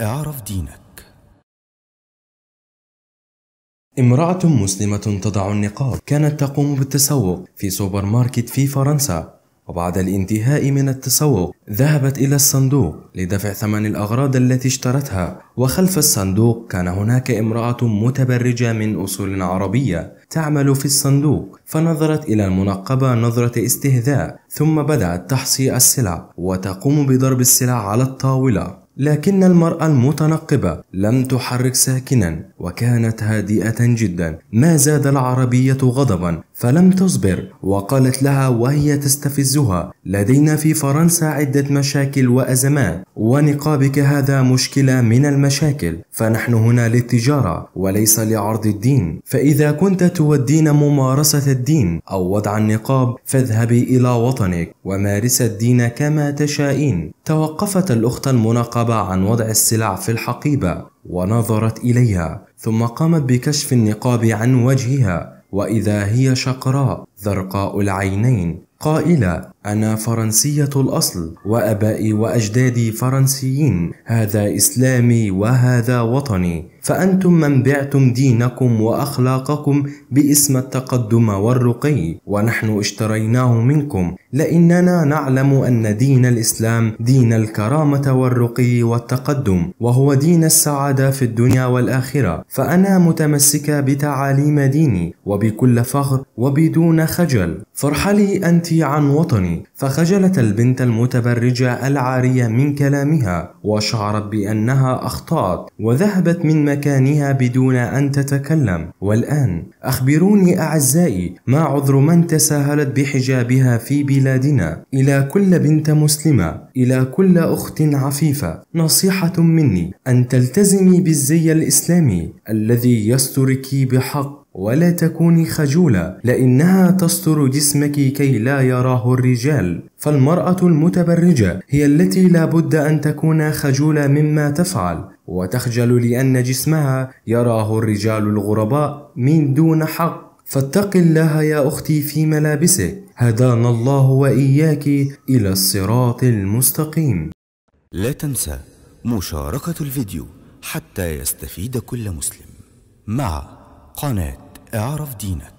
اعرف دينك امرأة مسلمة تضع النقاب كانت تقوم بالتسوق في سوبر ماركت في فرنسا وبعد الانتهاء من التسوق ذهبت إلى الصندوق لدفع ثمن الأغراض التي اشترتها وخلف الصندوق كان هناك امرأة متبرجة من أصول عربية تعمل في الصندوق فنظرت إلى المنقبة نظرة استهزاء ثم بدأت تحصي السلع وتقوم بضرب السلع على الطاولة لكن المرأة المتنقبة لم تحرك ساكنا وكانت هادئة جدا ما زاد العربية غضبا فلم تصبر وقالت لها وهي تستفزها لدينا في فرنسا عدة مشاكل وأزمات ونقابك هذا مشكلة من المشاكل فنحن هنا للتجارة وليس لعرض الدين فإذا كنت تودين ممارسة الدين أو وضع النقاب فاذهبي إلى وطنك ومارس الدين كما تشائين توقفت الأخت المناقبة عن وضع السلع في الحقيبة ونظرت إليها ثم قامت بكشف النقاب عن وجهها واذا هي شقراء ذرقاء العينين قائله أنا فرنسية الأصل وأبائي وأجدادي فرنسيين هذا إسلامي وهذا وطني فأنتم من بعتم دينكم وأخلاقكم باسم التقدم والرقي ونحن اشتريناه منكم لأننا نعلم أن دين الإسلام دين الكرامة والرقي والتقدم وهو دين السعادة في الدنيا والآخرة فأنا متمسكة بتعاليم ديني وبكل فخر وبدون خجل فارحلي أنت عن وطني فخجلت البنت المتبرجة العارية من كلامها وشعرت بأنها أخطأت وذهبت من مكانها بدون أن تتكلم والآن أخبروني أعزائي ما عذر من تساهلت بحجابها في بلادنا إلى كل بنت مسلمة إلى كل أخت عفيفة نصيحة مني أن تلتزمي بالزي الإسلامي الذي يسترك بحق ولا تكوني خجولة لأنها تستر جسمك كي لا يراه الرجال فالمرأة المتبرجة هي التي لا بد أن تكون خجولة مما تفعل وتخجل لأن جسمها يراه الرجال الغرباء من دون حق فاتق الله يا أختي في ملابسك هدانا الله وإياك إلى الصراط المستقيم لا تنسى مشاركة الفيديو حتى يستفيد كل مسلم مع قناه اعرف دينك